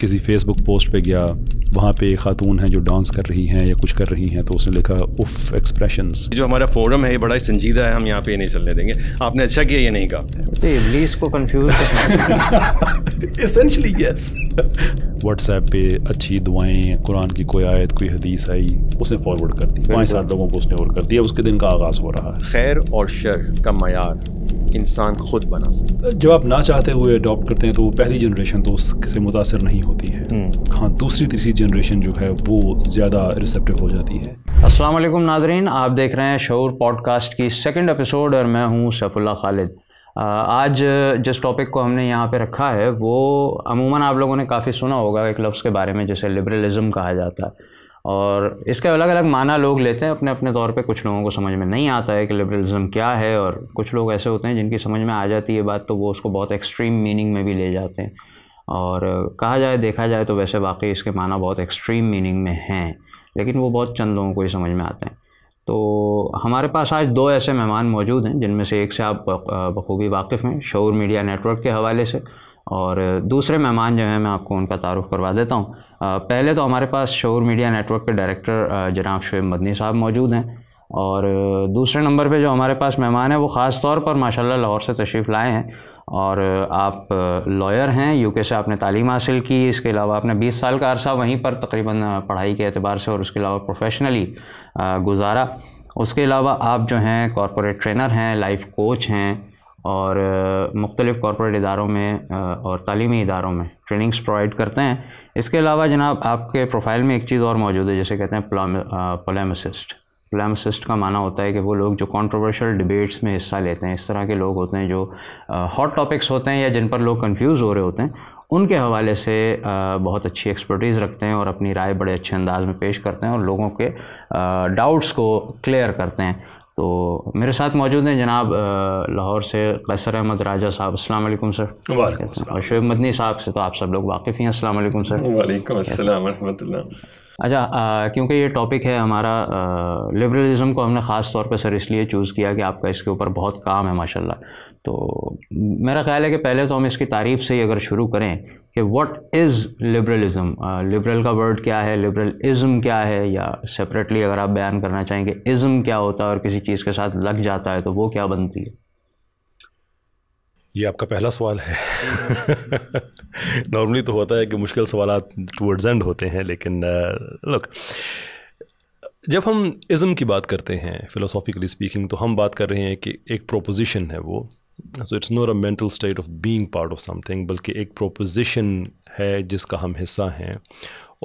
किसी Facebook post पे गया वहाँ पे खातून हैं जो डांस कर रही हैं या कुछ कर रही हैं तो उसने लिखा उफ एक्सप्रेशन जो हमारा फोरम है ये बड़ा ही संजीदा है हम यहाँ पे ये नहीं चलने देंगे आपने अच्छा किया ये नहीं कहा इबलीस तो को कंफ्यूज यस व्हाट्सएप पे अच्छी दुआएं कुरान की कोई आयत कोई हदीस आई उसने फॉरवर्ड कर दी पाँच सात लोगों को उसने और कर दिया उसके दिन का आगाज़ हो रहा है खैर और शर का मैार इंसान खुद बना सकता है जब आप ना चाहते हुए अडॉप्ट करते हैं तो वो पहली जनरेशन तो उससे मुतासर नहीं होती है हम्म। हाँ दूसरी तीसरी जनरेशन जो है वो ज़्यादा रिसेप्टिव हो जाती है असलम नाजरीन आप देख रहे हैं शूर पॉडकास्ट की सेकेंड एपिसोड और मैं हूँ सैफुल्ला खालिद आज जिस टॉपिक को हमने यहाँ पे रखा है वो अमूमन आप लोगों ने काफ़ी सुना होगा एक लफ्ज़ के बारे में जिसे लिबरलिज़म कहा जाता है और इसके अलग अलग माना लोग लेते हैं अपने अपने तौर पे कुछ लोगों को समझ में नहीं आता है कि लिबरलिज्म क्या है और कुछ लोग ऐसे होते हैं जिनकी समझ में आ जाती है बात तो वो उसको बहुत एक्सट्रीम मीनिंग में भी ले जाते हैं और कहा जाए देखा जाए तो वैसे वाकई इसके माना बहुत एक्सट्रीम मीनिंग में हैं लेकिन वो बहुत चंद लोगों को ही समझ में आते हैं तो हमारे पास आज दो ऐसे मेहमान मौजूद हैं जिनमें से एक से आप बखूबी वाकिफ़ हैं शोर मीडिया नेटवर्क के हवाले से और दूसरे मेहमान जो हैं मैं आपको उनका तारुफ करवा देता हूँ पहले तो हमारे पास शोर मीडिया नेटवर्क के डायरेक्टर जनाब शुएब मदनी साहब मौजूद हैं और दूसरे नंबर पे जो हमारे पास मेहमान हैं वो ख़ास तौर पर माशाल्लाह लाहौर से तशरीफ़ लाए हैं और आप लॉयर हैं यूके से आपने तालीम हासिल की इसके अलावा आपने 20 साल का अरसा वहीं पर तकरीबन पढ़ाई के अतबार से और उसके अलावा प्रोफेशनली गुजारा उसके अलावा आप जो हैं कॉरपोरेट ट्रेनर हैं लाइफ कोच हैं और मुख्तलिफ़ कॉरपोरेट इदारों में और तलीमी इदारों में ट्रेनिंग्स प्रोवाइड करते हैं इसके अलावा जनाब आपके प्रोफाइल में एक चीज़ और मौजूद है जैसे कहते हैं पोलेमसिस्ट पोलेमसिस्ट का माना होता है कि वो लोग जो कॉन्ट्रोवर्शल डिबेट्स में हिस्सा लेते हैं इस तरह के लोग होते हैं जो हॉट टॉपिक्स होते हैं या जिन पर लोग कन्फ्यूज़ हो रहे होते हैं उनके हवाले से बहुत अच्छी एक्सपर्टीज़ रखते हैं और अपनी राय बड़े अच्छे अंदाज में पेश करते हैं और लोगों के डाउट्स को क्लियर करते हैं तो मेरे साथ मौजूद हैं जनाब लाहौर से कैसर अहमद राजा साहब अस्सलाम वालेकुम सर और शुब मदनी साहब से तो आप सब लोग वाकिफ़ हैं अस्सलाम वालेकुम सर वालेकुम अस्सलाम अच्छा क्योंकि ये टॉपिक है हमारा लिबरलिज्म को हमने ख़ास तौर पर सर इसलिए चूज़ किया कि आपका इसके ऊपर बहुत काम है माशाल्लाह तो मेरा ख्याल है कि पहले तो हम इसकी तारीफ़ से ही अगर शुरू करें कि व्हाट इज़ लिबरलिज़्म लिबरल का वर्ड क्या है लिबरल इज़म क्या है या सेपरेटली अगर आप बयान करना चाहेंगे इज़्म इज़म क्या होता है और किसी चीज़ के साथ लग जाता है तो वो क्या बनती है ये आपका पहला सवाल है नॉर्मली तो होता है कि मुश्किल सवाल टूवर्ड्स एंड होते हैं लेकिन लुक uh, जब हम इज़म की बात करते हैं फिलोसॉफिकली स्पीकिंग तो हम बात कर रहे हैं कि एक प्रोपोजिशन है वो so it's not a mental state of being part of something बल्कि एक प्रोपोजिशन है जिसका हम हिस्सा हैं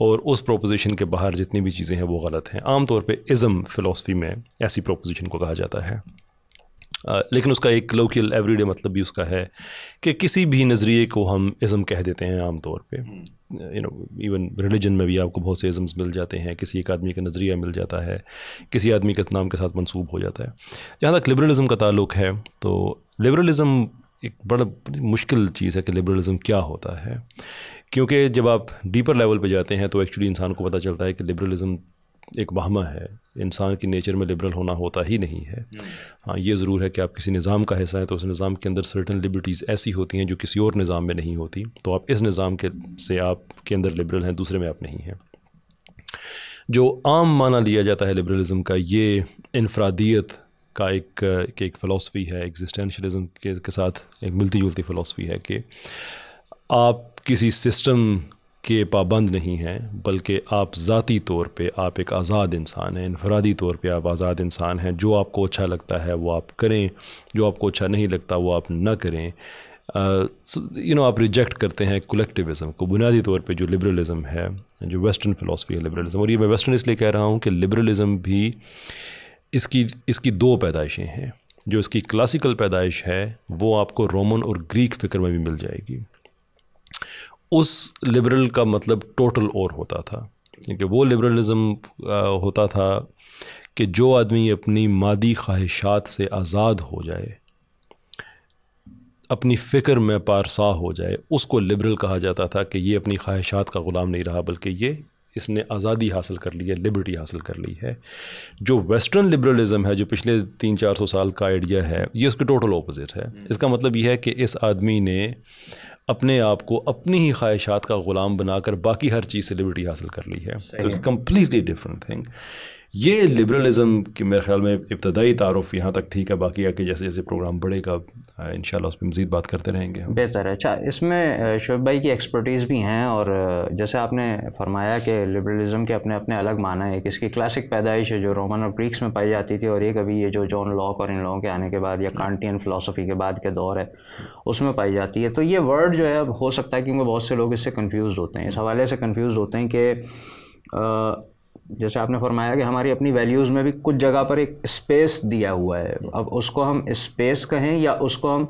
और उस प्रोपोजिशन के बाहर जितनी भी चीज़ें हैं वो गलत हैं आमतौर पे इज़म फ़िलासफ़ी में ऐसी प्रोपोजिशन को कहा जाता है आ, लेकिन उसका एक लोकल एवरीडे मतलब भी उसका है कि किसी भी नज़रिए को हम इज़म कह देते हैं आम तौर पर यू नो इवन रिलीजन में भी आपको बहुत से इज़म्स मिल जाते हैं किसी एक आदमी का नज़रिया मिल जाता है किसी आदमी के नाम के साथ मंसूब हो जाता है जहाँ तक लिबरलिज़म का ताल्लुक है तो लिबरलिज़म एक बड़ा मुश्किल चीज़ है कि लिबरलिज़म क्या होता है क्योंकि जब आप डीपर लेवल पे जाते हैं तो एक्चुअली इंसान को पता चलता है कि लिबरलिज़म एक वहमा है इंसान की नेचर में लिबरल होना होता ही नहीं है हम्म। हाँ ये ज़रूर है कि आप किसी निज़ाम का हिस्सा हैं तो उस निज़ाम के अंदर सर्टन लिबर्टीज़ ऐसी होती हैं जो किसी और निज़ाम में नहीं होती तो आप इस निज़ाम के से आप के अंदर लिबरल हैं दूसरे में आप नहीं हैं जो आम माना लिया जाता है लिबरलिज़म का ये इनफरादियत का एक कि एक फ़िलासफ़ी है एग्जिस्टेंशलिज्म के, के साथ एक मिलती जुलती फ़िलासफ़ी है कि आप किसी सिस्टम के पाबंद नहीं हैं बल्कि आप ज़ाती तौर पे आप एक आज़ाद इंसान हैं इनफरादी तौर पे आप आज़ाद इंसान हैं जो आपको अच्छा लगता है वो आप करें जो आपको अच्छा नहीं लगता वो आप ना करें यू नो आप रिजेक्ट करते हैं कलेक्टिविज़म को बुनियादी तौर पे जो लिबरलिज़म है जो वेस्टर्न फ़िलासफ़ी है लिबरलिज़म और ये मैं वेस्टर्न इसलिए कह रहा हूँ कि लिबरलिज़म भी इसकी इसकी दो पैदाइशें हैं जो इसकी क्लासिकल पैदाइश है वो आपको रोमन और ग्रीक फ़िक्र में भी मिल जाएगी उस लिबरल का मतलब टोटल और होता था क्योंकि वो लिबरलिज़म होता था कि जो आदमी अपनी मादी ख्वाहिशात से आज़ाद हो जाए अपनी फ़िक्र में पारसा हो जाए उसको लिबरल कहा जाता था कि ये अपनी ख्वाहिशात का ग़ुलाम नहीं रहा बल्कि ये इसने आज़ादी हासिल कर ली है लिबर्टी हासिल कर ली है जो वेस्टर्न लिबरलिज्म है जो पिछले तीन चार सौ साल का आइडिया है ये उसके टोटल ऑपोजिट है हम्म। इसका मतलब यह है कि इस आदमी ने अपने आप को अपनी ही ख्वाहिशात का ग़ुलाम बनाकर बाकी हर चीज़ से लिबर्टी हासिल कर ली है तो इट्स कम्प्लीटली डिफरेंट थिंग ये लिबरलिज़म के मेरे ख्याल में इब्तदाई तारफ़ यहाँ तक ठीक है बाकी आके जैसे जैसे प्रोग्राम बढ़ेगा इन उस पर मज़ीद बात करते रहेंगे बेहतर है अच्छा इसमें शुभ भाई की एक्सपर्टीज़ भी हैं और जैसे आपने फरमाया कि लिबरलिज़म के अपने अपने अलग माना है कि इसकी क्लासिक पैदाइश है जो रोमन और ग्रीक्स में पाई जाती थी और ये कभी ये जो जॉन लॉक और इन लोगों के आने के बाद या कांटियन फ़िलासफ़ी के बाद के दौर है उसमें पाई जाती है तो ये वर्ड जो है अब हो सकता है क्योंकि बहुत से लोग इससे कन्फ्यूज़ होते हैं इस हवाले से कन्फ्यूज़ होते हैं कि जैसे आपने फरमाया कि हमारी अपनी वैल्यूज़ में भी कुछ जगह पर एक स्पेस दिया हुआ है अब उसको हम स्पेस कहें या उसको हम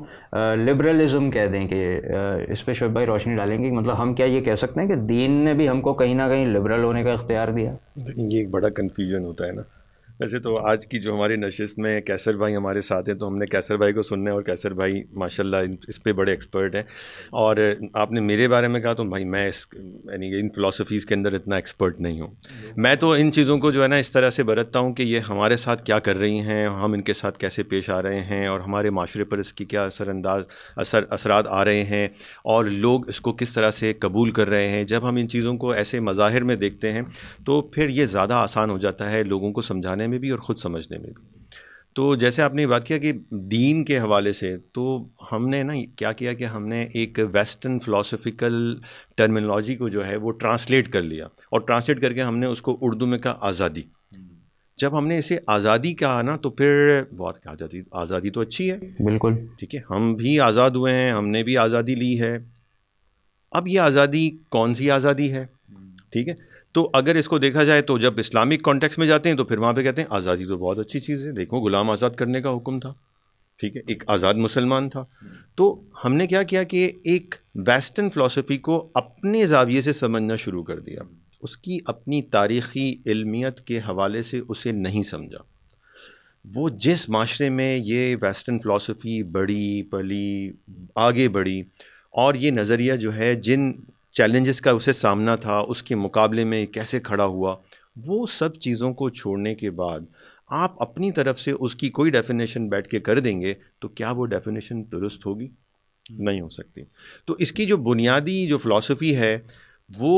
लिबरलिज़म कह दें कि इस पर शोब भाई रोशनी डालेंगे मतलब हम क्या ये कह सकते हैं कि दीन ने भी हमको कहीं ना कहीं लिबरल होने का इख्तियार दिया ये एक बड़ा कन्फ्यूजन होता है ना वैसे तो आज की जो हमारी नशिस्त में कैसर भाई हमारे साथ हैं तो हमने कैसर भाई को सुनना है और कैसर भाई माशाल्लाह इस पर बड़े एक्सपर्ट हैं और आपने मेरे बारे में कहा तो भाई मैं इस यानी इन फ़िलासफ़ीज़ के अंदर इतना एक्सपर्ट नहीं हूँ मैं तो इन चीज़ों को जो है ना इस तरह से बरतता हूँ कि ये हमारे साथ क्या कर रही हैं हम इनके साथ कैसे पेश आ रहे हैं और हमारे माशरे पर इसकी क्या असरअंदाज असर असरात आ रहे हैं और लोग इसको किस तरह से कबूल कर रहे हैं जब हम इन चीज़ों को ऐसे मज़ाहिर में देखते हैं तो फिर ये ज़्यादा आसान हो जाता है लोगों को समझाने में भी और ख़ुद समझने में भी तो जैसे आपने बात किया कि दीन के हवाले से तो हमने ना क्या किया कि हमने एक वेस्टर्न फ़िलासफ़िकल टर्मिनोलॉजी को जो है वो ट्रांसलेट कर लिया और ट्रांसलेट करके हमने उसको उर्दू में कहा आज़ादी जब हमने इसे आज़ादी कहा ना तो फिर बहुत क्या आज़ादी आज़ादी तो अच्छी है बिल्कुल ठीक है हम भी आज़ाद हुए हैं हमने भी आज़ादी ली है अब ये आज़ादी कौन सी आज़ादी है ठीक है तो अगर इसको देखा जाए तो जब इस्लामिक कॉन्टेक्स में जाते हैं तो फिर वहाँ पे कहते हैं आज़ादी तो बहुत अच्छी चीज़ है देखो गुलाम आज़ाद करने का हुक्म था ठीक है एक आज़ाद मुसलमान था तो हमने क्या किया कि एक वेस्टर्न फ़िलासफ़ी को अपने जाविये से समझना शुरू कर दिया उसकी अपनी तारीख़ी इलमियत के हवाले से उसे नहीं समझा वो जिस माशरे में ये वेस्टर्न फ़िलासफ़ी बड़ी पली आगे बढ़ी और ये नज़रिया जो है जिन चैलेंजेस का उसे सामना था उसके मुकाबले में कैसे खड़ा हुआ वो सब चीज़ों को छोड़ने के बाद आप अपनी तरफ से उसकी कोई डेफिनेशन बैठ के कर देंगे तो क्या वो डेफिनेशन दुरुस्त होगी हम्म। नहीं हो सकती तो इसकी जो बुनियादी जो फ़िलासफ़ी है वो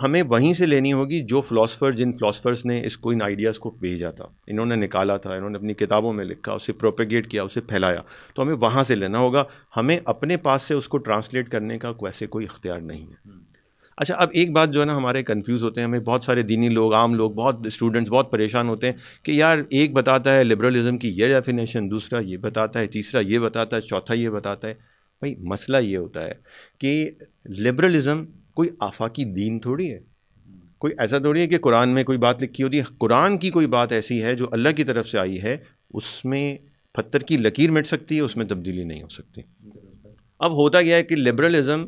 हमें वहीं से लेनी होगी जो फ़िलासफ़र जिन फ़िलासफ़र्स ने इसको इन आइडियाज़ को भेजा था इन्होंने निकाला था इन्होंने अपनी किताबों में लिखा उसे प्रोपेगेट किया उसे फैलाया तो हमें वहाँ से लेना होगा हमें अपने पास से उसको ट्रांसलेट करने का वैसे कोई इख्तियार नहीं है हम्म। अच्छा अब एक बात जो है ना हमारे कंफ्यूज होते हैं हमें बहुत सारे दीनी लोग आम लोग बहुत स्टूडेंट्स बहुत परेशान होते हैं कि यार एक बताता है लिबरलिज्म की ये डेफिनेशन दूसरा ये बताता है तीसरा ये बताता है चौथा ये बताता है भाई मसला ये होता है कि लिबरलिज्म कोई आफाकी दीन थोड़ी है कोई ऐसा थोड़ी है कि कुरान में कोई बात लिखी होती है कुरान की कोई बात ऐसी है जो अल्लाह की तरफ से आई है उसमें पत्थर की लकीर मिट सकती है उसमें तब्दीली नहीं हो सकती अब होता गया है कि लिबरलिज़म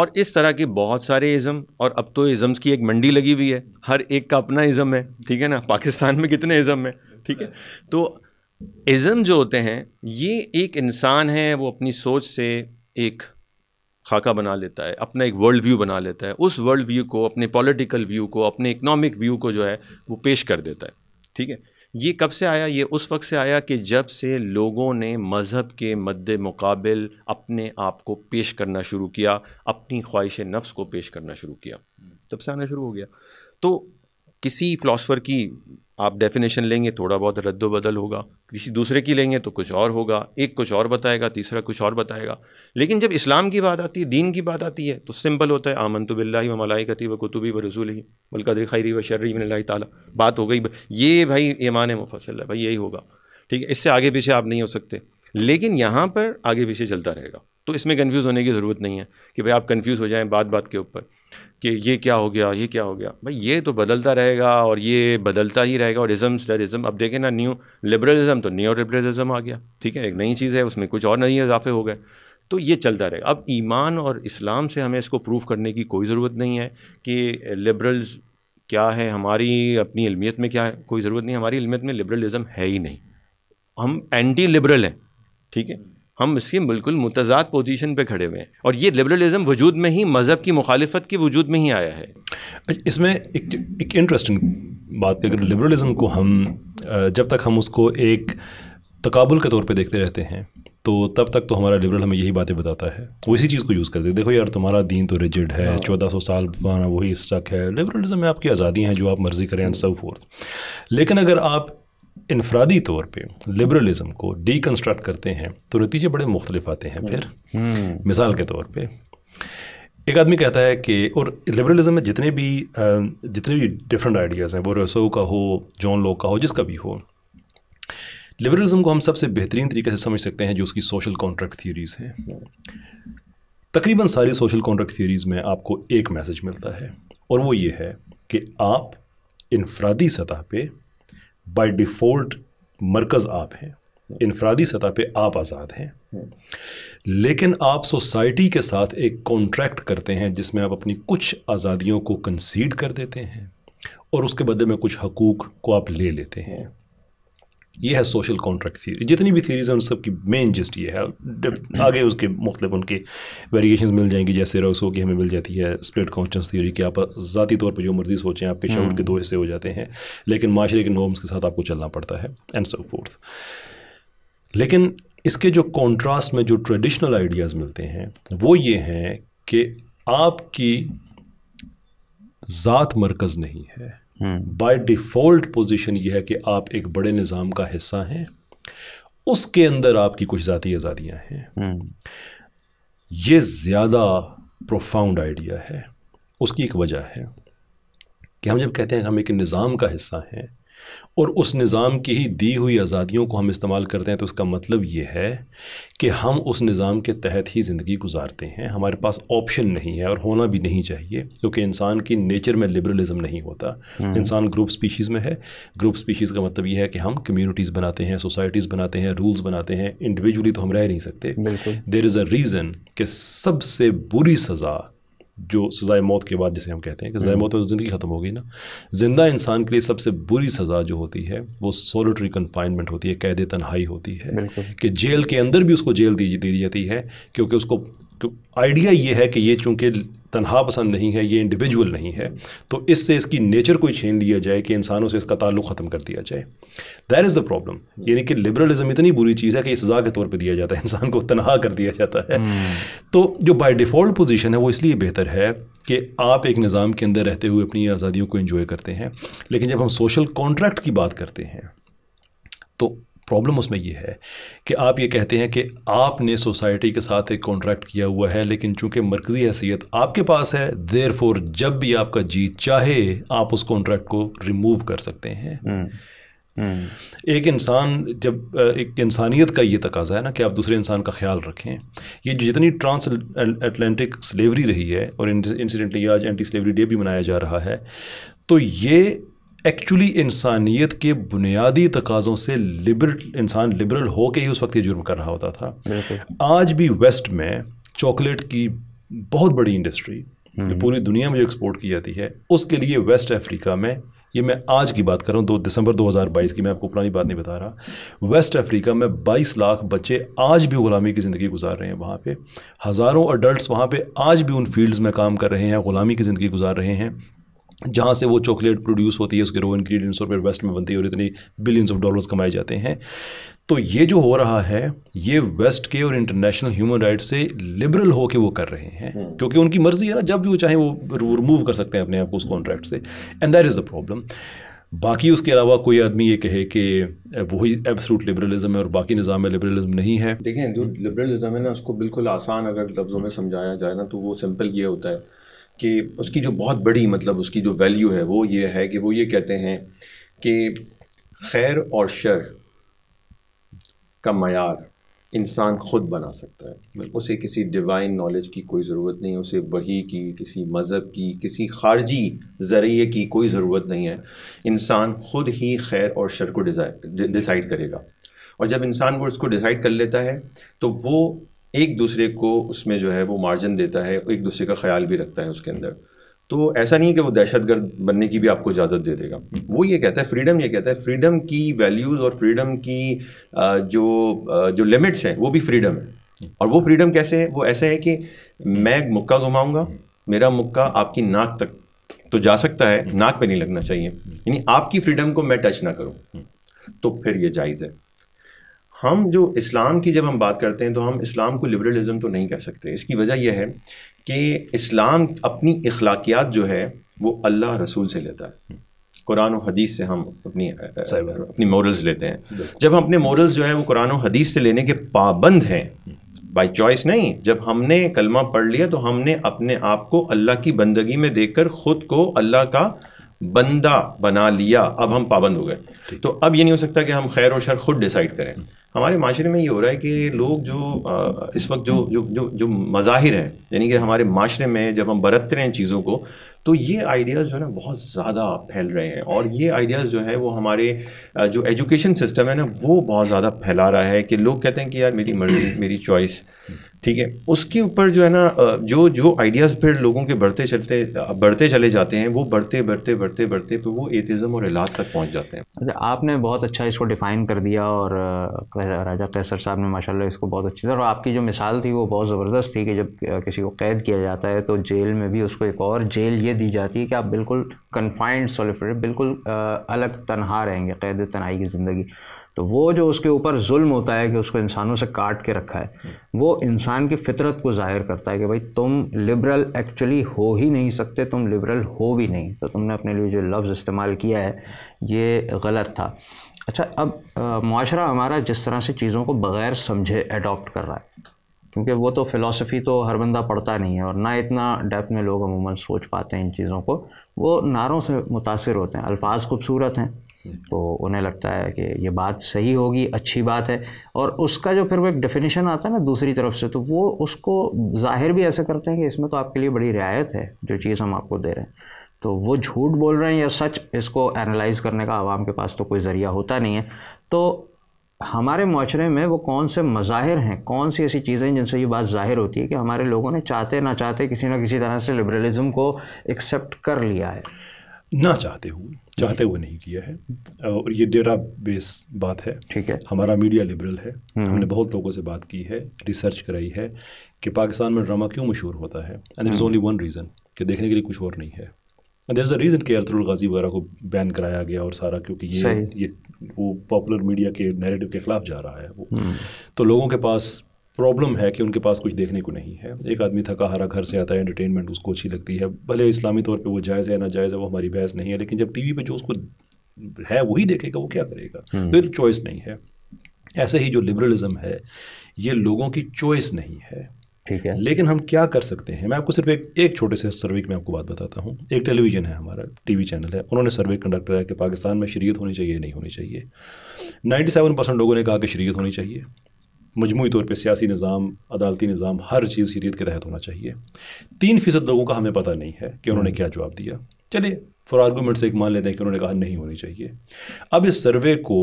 और इस तरह के बहुत सारे इज़म और अब तो इज़म्स की एक मंडी लगी हुई है हर एक का अपना इज़म है ठीक है ना पाकिस्तान में कितने इज़म है ठीक है तो इज़म जो होते हैं ये एक इंसान है वो अपनी सोच से एक खाका बना लेता है अपना एक वर्ल्ड व्यू बना लेता है उस वर्ल्ड व्यू को अपने पॉलिटिकल व्यू को अपने इकोनॉमिक व्यू को जो है वो पेश कर देता है ठीक है ये कब से आया ये उस वक्त से आया कि जब से लोगों ने मज़हब के मद्द मुकाबल अपने आप को पेश करना शुरू किया अपनी ख्वाहिश नफ्स को पेश करना शुरू किया तब से आना शुरू हो गया तो किसी फ़िलासफ़र की आप डेफिनेशन लेंगे थोड़ा बहुत रद्दोबदल होगा किसी दूसरे की लेंगे तो कुछ और होगा एक कुछ और बताएगा तीसरा कुछ और बताएगा लेकिन जब इस्लाम की बात आती है दीन की बात आती है तो सिंपल होता है आमन तो बिल्ला व कती व कुतुबी व रसूल ही बल्कि खैरी व शर्री मिन ताला बात हो गई ये भाई ईमान मुफसल है भाई यही होगा ठीक है इससे आगे पीछे आप नहीं हो सकते लेकिन यहाँ पर आगे पीछे चलता रहेगा तो इसमें कन्फ्यूज़ होने की ज़रूरत नहीं है कि भाई आप कन्फ्यूज़ हो जाएँ बात बात के ऊपर कि ये क्या हो गया ये क्या हो गया भाई ये तो बदलता रहेगा और ये बदलता ही रहेगा और इज़म स्लरिज़म अब देखें ना न्यू लिबरलिज़म तो न्यू लिबरलिज़म आ गया ठीक है एक नई चीज़ है उसमें कुछ और नए इजाफे हो गए तो ये चलता रहेगा अब ईमान और इस्लाम से हमें इसको प्रूव करने की कोई ज़रूरत नहीं है कि लिबरल्स क्या है हमारी अपनी इलमियत में क्या है कोई ज़रूरत नहीं हमारी इलमियत में लिबरलिज़म है ही नहीं हम एंटी लिबरल हैं ठीक है हम इसके बिल्कुल मुतजाद पोजीशन पे खड़े हुए हैं और ये लिबरलिज्म वजूद में ही मज़हब की मुखालफत के वजूद में ही आया है इसमें एक एक इंटरेस्टिंग बात अगर लिबरलिज्म को हम जब तक हम उसको एक तकबुल के तौर पे देखते रहते हैं तो तब तक तो हमारा लिबरल हमें यही बातें बताता है वो इसी चीज़ को यूज़ करते देखो यार तुम्हारा दीन तो रिजिड है हाँ। चौदह सौ साल पुराना वही स्टक है लिबरलिज्म में आपकी आज़ादी हैं जो आप मर्ज़ी करें एंड सब फोर्थ लेकिन अगर आप इनफरादी तौर पे लिबरलिज्म को डीकंस्ट्रक्ट करते हैं तो नतीजे बड़े मुख्तलिफ आते हैं फिर हम्म। मिसाल के तौर पे एक आदमी कहता है कि और लिबरलिज्म में जितने भी जितने भी डिफरेंट आइडियाज़ हैं वो रसो का हो जॉन लो का हो जिसका भी हो लिबरलिज्म को हम सबसे बेहतरीन तरीके से समझ सकते हैं जो उसकी सोशल कॉन्ट्रैक्ट थियोरीज है तकरीबन सारी सोशल कॉन्ट्रैक्ट थियोरीज में आपको एक मैसेज मिलता है और वो ये है कि आप इनफरादी सतह पे बाय डिफ़ॉल्ट मरकज़ आप हैं इनफरादी सतह पे आप आज़ाद हैं लेकिन आप सोसाइटी के साथ एक कॉन्ट्रैक्ट करते हैं जिसमें आप अपनी कुछ आज़ादियों को कंसीड कर देते हैं और उसके बदले में कुछ हकूक़ को आप ले लेते हैं ये है सोशल कॉन्ट्रैक्ट थ्योरी जितनी भी थ्योरीज हैं उन सबकी मेन जस्ट ये है आगे उसके मुख्तलिफ उनके वेरिएशन मिल जाएंगी जैसे रसो की हमें मिल जाती है स्प्लिट कॉन्शियस थ्योरी कि आप ज़ाती तौर पर जो मर्जी सोचें आपके शूर हम्म। के दो हिस्से हो जाते हैं लेकिन माशरे के नॉर्म्स के साथ आपको चलना पड़ता है एंड सो फोर्थ लेकिन इसके जो कॉन्ट्रास्ट में जो ट्रेडिशनल आइडियाज़ मिलते हैं वो ये हैं कि आपकी ज़ात मरकज़ नहीं है बाय डिफ़ॉल्ट पोजीशन यह है कि आप एक बड़े निज़ाम का हिस्सा हैं उसके अंदर आपकी कुछ ज़ाती आज़ादियाँ हैं हम्म। ये ज़्यादा प्रोफाउंड आइडिया है उसकी एक वजह है कि हम जब कहते हैं हम एक निज़ाम का हिस्सा हैं और उस निज़ाम की ही दी हुई आज़ादियों को हम इस्तेमाल करते हैं तो इसका मतलब ये है कि हम उस निज़ाम के तहत ही ज़िंदगी गुजारते हैं हमारे पास ऑप्शन नहीं है और होना भी नहीं चाहिए क्योंकि इंसान की नेचर में लिबरलिज़म नहीं होता हम्म। इंसान ग्रुप स्पीशीज़ में है ग्रुप स्पीशीज़ का मतलब यह है कि हम कम्यूनिटीज़ बनाते हैं सोसाइटीज़ बनाते हैं रूल्स बनाते हैं इंडिविजुअली तो हम रह नहीं सकते देर इज़ अ रीज़न कि सबसे बुरी सज़ा जो सज़ाए मौत के बाद जैसे हम कहते हैं कि सज़ाए हम्म। मौत में तो ज़िंदगी ख़त्म हो गई ना जिंदा इंसान के लिए सबसे बुरी सज़ा जो होती है वो सोलिटरी कन्फाइनमेंट होती है कैद तनहाई होती है कि जेल के अंदर भी उसको जेल दी दी जाती है क्योंकि उसको आइडिया ये है कि ये चूंकि तनहा पसंद नहीं है ये इंडिविजुअल नहीं है तो इससे इसकी नेचर को ही छीन लिया जाए कि इंसानों से इसका ताल्लुक ख़त्म कर दिया जाए दैट इज़ द प्रॉब्लम यानी कि लिबरलिज्म इतनी बुरी चीज़ है कि सज़ा के तौर पर दिया जाता है इंसान को तनहा कर दिया जाता है हम्म। तो जो बाई डिफ़ॉल्ट पोजिशन है वो इसलिए बेहतर है कि आप एक निज़ाम के अंदर रहते हुए अपनी आज़ादियों को इन्जॉय करते हैं लेकिन जब हम सोशल कॉन्ट्रैक्ट की बात करते हैं तो प्रॉब्लम उसमें ये है कि आप ये कहते हैं कि आपने सोसाइटी के साथ एक कॉन्ट्रैक्ट किया हुआ है लेकिन चूंकि मरकज़ी हैसियत आपके पास है देर फोर जब भी आपका जी चाहे आप उस कॉन्ट्रैक्ट को रिमूव कर सकते हैं हम्म, हम्म। एक इंसान जब एक इंसानियत का ये तकाजा है ना कि आप दूसरे इंसान का ख्याल रखें ये जो जितनी ट्रांस अटलांटिक स्लेवरी रही है और इंसिडेंटली आज एंटी स्लेवरी डे भी मनाया जा रहा है तो ये एक्चुअली इंसानियत के बुनियादी तकाज़ों से लिबरल इंसान लिबरल हो के ही उस वक्त ये जुर्म कर रहा होता था आज भी वेस्ट में चॉकलेट की बहुत बड़ी इंडस्ट्री हम्म। जो पूरी दुनिया में जो एक्सपोर्ट की जाती है उसके लिए वेस्ट अफ्रीका में ये मैं आज की बात कर रहा हूँ दो दिसंबर 2022 की मैं आपको पुरानी बात नहीं बता रहा वेस्ट अफ्रीका में 22 लाख बच्चे आज भी ग़ुलामी की ज़िंदगी गुजार रहे हैं वहाँ पे हज़ारों अडल्ट वहाँ पे आज भी उन फील्ड्स में काम कर रहे हैं ग़ुलामी की ज़िंदगी गुजार रहे हैं जहाँ से वो चॉकलेट प्रोड्यूस होती है उसके रो इंग्रेडिएंट्स और फिर वेस्ट में बनती है और इतने बिलियंस ऑफ डॉलर्स कमाए जाते हैं तो ये जो हो रहा है ये वेस्ट के और इंटरनेशनल ह्यूमन राइट से लिबरल हो के वो कर रहे हैं हम्म। क्योंकि उनकी मर्जी है ना जब भी वो चाहे वो रिमूव कर सकते हैं अपने आप को उस कॉन्ट्रैक्ट से and that is a problem बाकी उसके अलावा कोई आदमी ये कहे कि वही एब्सोलूट लिबरलिज्म है और बाकी निज़ाम में लिबरलिज्म नहीं है देखें जो लिबरलिज्म है ना उसको बिल्कुल आसान अगर लफ्ज़ों में समझाया जाए ना तो वो सिंपल ये होता है कि उसकी जो बहुत बड़ी मतलब उसकी जो वैल्यू है वो ये है कि वो ये कहते हैं कि खैर और शर का मैार इंसान ख़ुद बना सकता है उसे किसी डिवाइन नॉलेज की कोई ज़रूरत नहीं है उसे वही की किसी मज़हब की किसी खारजी ज़रिए की कोई ज़रूरत नहीं है इंसान ख़ुद ही खैर और शर को डिसाइड करेगा और जब इंसान वो उसको डिसाइड कर लेता है तो वो एक दूसरे को उसमें जो है वो मार्जिन देता है एक दूसरे का ख्याल भी रखता है उसके अंदर तो ऐसा नहीं है कि वो दहशतगर्द बनने की भी आपको इजाज़त दे देगा वो ये कहता है फ्रीडम ये कहता है फ्रीडम की वैल्यूज़ और फ्रीडम की जो जो लिमिट्स हैं वो भी फ्रीडम है और वो फ्रीडम कैसे है वो ऐसा है कि मैं मुक्का घुमाऊंगा मेरा मुक्का आपकी नाक तक तो जा सकता है नाक पे नहीं लगना चाहिए यानी आपकी फ्रीडम को मैं टच ना करूं तो फिर ये जायज़ है हम जो इस्लाम की जब हम बात करते हैं तो हम इस्लाम को लिबरलिज़म तो नहीं कह सकते इसकी वजह यह है कि इस्लाम अपनी अखलाकियात जो है वो अल्लाह रसूल से लेता है हम्म। कुरान और हदीस से हम अपनी अपनी मॉरल्स लेते हैं जब हम अपने मॉरल्स जो है वो कुरान और हदीस से लेने के पाबंद हैं बाई हम्म। चॉइस नहीं जब हमने कलमा पढ़ लिया तो हमने अपने आप को अल्लाह की बंदगी में देखकर ख़ुद को अल्लाह का बंदा बना लिया अब हम पाबंद हो गए तो अब ये नहीं हो सकता कि हम खैर और शर खुद डिसाइड करें हमारे माशरे में ये हो रहा है कि लोग जो इस वक्त जो जो जो जो मज़ाहिर हैं यानी कि हमारे माशरे में जब हम बरत रहे हैं चीज़ों को तो ये आइडियाज़ जो है ना बहुत ज़्यादा फैल रहे हैं और ये आइडियाज़ जो है वो हमारे जो एजुकेशन सिस्टम है ना वो बहुत ज़्यादा फैला रहा है कि लोग कहते हैं कि यार मेरी मर्ज़ी मेरी चॉइस ठीक है उसके ऊपर जो है ना जो जो आइडियाज़ फिर लोगों के बढ़ते चलते बढ़ते चले जाते हैं वो बढ़ते बढ़ते बढ़ते बढ़ते तो वो एथिज़म और इलाज तक पहुंच जाते हैं अच्छा आपने बहुत अच्छा इसको डिफ़ाइन कर दिया और राजा कैसर साहब ने माशाल्लाह इसको बहुत अच्छी और आपकी जो मिसाल थी वो बहुत ज़बरदस्त थी कि जब किसी को कैद किया जाता है तो जेल में भी उसको एक और जेल ये दी जाती है कि आप बिल्कुल कन्फाइंड सोलिफिटर बिल्कुल अलग तनहा रहेंगे कैद तनाई की ज़िंदगी तो वो जो उसके ऊपर जुल्म होता है कि उसको इंसानों से काट के रखा है वो इंसान की फितरत को जाहिर करता है कि भाई तुम लिबरल एक्चुअली हो ही नहीं सकते तुम लिबरल हो भी नहीं तो तुमने अपने लिए जो लफ्ज़ इस्तेमाल किया है ये गलत था अच्छा अब माशरा हमारा जिस तरह से चीज़ों को बग़ैर समझे अडोप्ट कर रहा है क्योंकि वो तो फ़िलासफ़ी तो हर बंदा पढ़ता नहीं है और ना इतना डेप्थ में लोग अमूमन सोच पाते हैं इन चीज़ों को वो नारों से मुतासर होते हैं अल्फाज खूबसूरत हैं तो उन्हें लगता है कि ये बात सही होगी अच्छी बात है और उसका जो फिर वो एक डेफिनेशन आता है ना दूसरी तरफ से तो वो उसको जाहिर भी ऐसे करते हैं कि इसमें तो आपके लिए बड़ी रियायत है जो चीज़ हम आपको दे रहे हैं तो वो झूठ बोल रहे हैं या सच इसको एनालाइज करने का आवाम के पास तो कोई ज़रिया होता नहीं है तो हमारे माशरे में वो कौन से मज़ाहिर हैं कौन सी ऐसी चीज़ें जिनसे ये बात ज़ाहिर होती है कि हमारे लोगों ने चाहते ना चाहते किसी ना किसी तरह से लिबरलिज़म को एक्सेप्ट कर लिया है ना चाहते हुए चाहते हुए नहीं किया है और ये डेटा बेस बात है ठीक है हमारा मीडिया लिबरल है हम्म। हमने बहुत लोगों से बात की है रिसर्च कराई है कि पाकिस्तान में ड्रामा क्यों मशहूर होता है and is only one reason कि देखने के लिए कुछ और नहीं है and there is a reason कि अर्थरुल गाजी वगैरह को बैन कराया गया और सारा क्योंकि ये ये वो पॉपुलर मीडिया के नैरेटिव के खिलाफ जा रहा है वो हम्म। तो लोगों के पास प्रॉब्लम है कि उनके पास कुछ देखने को नहीं है एक आदमी थका हारा घर से आता है एंटरटेनमेंट उसको अच्छी लगती है भले इस्लामी तौर पे वो जायज़ है ना जायज़ है वो हमारी बहस नहीं है लेकिन जब टीवी पे जो उसको है वही देखेगा वो क्या करेगा फिर हम्म। चॉइस तो तो नहीं है ऐसे ही जो लिबरलिज़म है ये लोगों की चॉइस नहीं है ठीक है लेकिन हम क्या कर सकते हैं मैं आपको सिर्फ एक एक छोटे से सर्वे की आपको बात बताता हूँ एक टेलीविज़न है हमारा टीवी चैनल है उन्होंने सर्वे कंडक्ट कराया कि पाकिस्तान में शरीयत होनी चाहिए नहीं होनी चाहिए 97 परसेंट लोगों ने कहा कि शरीयत होनी चाहिए मजमू तौर पर सियासी निज़ाम अदालती निज़ाम हर चीज़ शरीत के तहत होना चाहिए तीन फ़ीसद लोगों का हमें पता नहीं है कि उन्होंने हम्म। क्या जवाब दिया चलिए फॉर आर्गूमेंट से एक मान लेते हैं कि उन्होंने कहा नहीं होनी चाहिए अब इस सर्वे को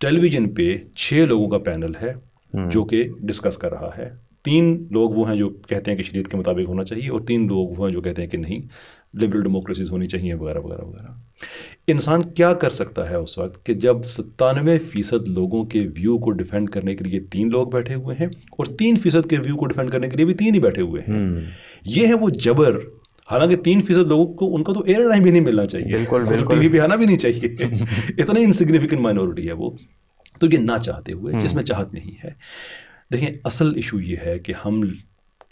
टेलीविज़न पे छः लोगों का पैनल है हम्म। जो कि डिस्कस कर रहा है तीन लोग वो हैं जो कहते हैं कि शरीत के मुताबिक होना चाहिए और तीन लोग वो हैं जो कहते हैं कि नहीं लिबरल डेमोक्रेसीज होनी चाहिए वगैरह वगैरह वगैरह इंसान क्या कर सकता है उस वक्त कि जब सत्तानवे फ़ीसद लोगों के व्यू को डिफेंड करने के लिए तीन लोग बैठे हुए हैं और तीन फ़ीसद के व्यू को डिफेंड करने के लिए भी तीन ही बैठे हुए हैं हम्म। ये है वो जबर हालांकि तीन फीसद लोगों को उनका तो एयर टाइम भी नहीं मिलना चाहिए बिल्कुल बिल्कुल टीवी भी आना भी नहीं चाहिए इतना इनसिग्निफिकेंट माइनॉरिटी है वो तो ये ना चाहते हुए जिसमें हम्म। चाहत नहीं है देखिए असल इशू ये है कि हम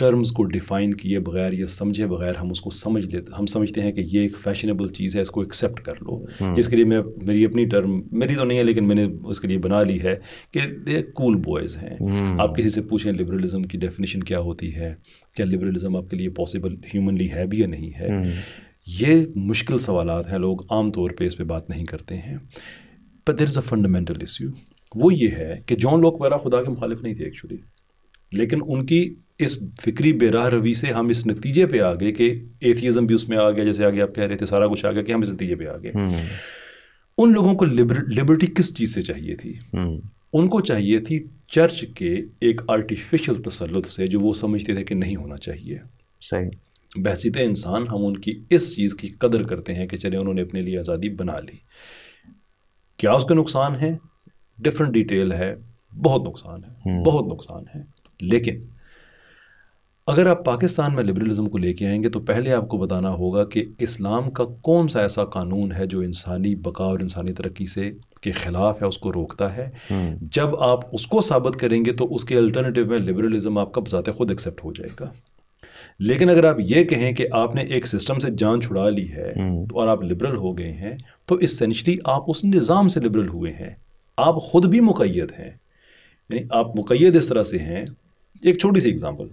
टर्म्स को डिफ़ाइन किए बगैर या समझे बगैर हम उसको समझ लेते हम समझते हैं कि ये एक फैशनेबल चीज़ है इसको एक्सेप्ट कर लो हम्म। जिसके लिए मैं मेरी अपनी टर्म मेरी तो नहीं है लेकिन मैंने उसके लिए बना ली है कि दे कूल बॉयज़ हैं हम्म। आप किसी से पूछें लिबरलिज्म की डेफिनेशन क्या होती है क्या लिबरलिज्म आपके लिए पॉसिबल ह्यूमनली है भी या नहीं है हम्म। ये मुश्किल सवाल हैं लोग आम तौर पर इस पर बात नहीं करते हैं पर there is a fundamental issue वो ये है कि जॉन लोक वगैरह खुदा के मुखालिफ नहीं थे एक्चुअली लेकिन उनकी इस फिक्री बेराह रवी से हम इस नतीजे पे आ गए कि एथियज़म भी उसमें आ गया जैसे आगे आप कह रहे थे सारा कुछ आ गया कि हम इस नतीजे पे आ गए हम्म। उन लोगों को लिबर, लिबर्टी किस चीज़ से चाहिए थी हम्म। उनको चाहिए थी चर्च के एक आर्टिफिशियल तसलुत से जो वो समझते थे कि नहीं होना चाहिए सही बहसीत इंसान हम उनकी इस चीज़ की कदर करते हैं कि चले उन्होंने अपने लिए आज़ादी बना ली क्या उसका नुकसान है डिफरेंट डिटेल है बहुत नुकसान है हम्म। बहुत नुकसान है लेकिन अगर आप पाकिस्तान में लिबरलिज्म को लेके आएंगे तो पहले आपको बताना होगा कि इस्लाम का कौन सा ऐसा कानून है जो इंसानी बका और इंसानी तरक्की से के ख़िलाफ़ है उसको रोकता है हम्म। जब आप उसको साबित करेंगे तो उसके अल्टरनेटिव में लिबरलिज्म आपका बजाते खुद एक्सेप्ट हो जाएगा लेकिन अगर आप ये कहें कि आपने एक सिस्टम से जान छुड़ा ली है हम्म। तो और आप लिबरल हो गए हैं तो इसेंशली आप उस निज़ाम से लिबरल हुए हैं आप ख़ुद भी मुकैद हैं यानी आप मुकैद इस तरह से हैं एक छोटी सी एग्जांपल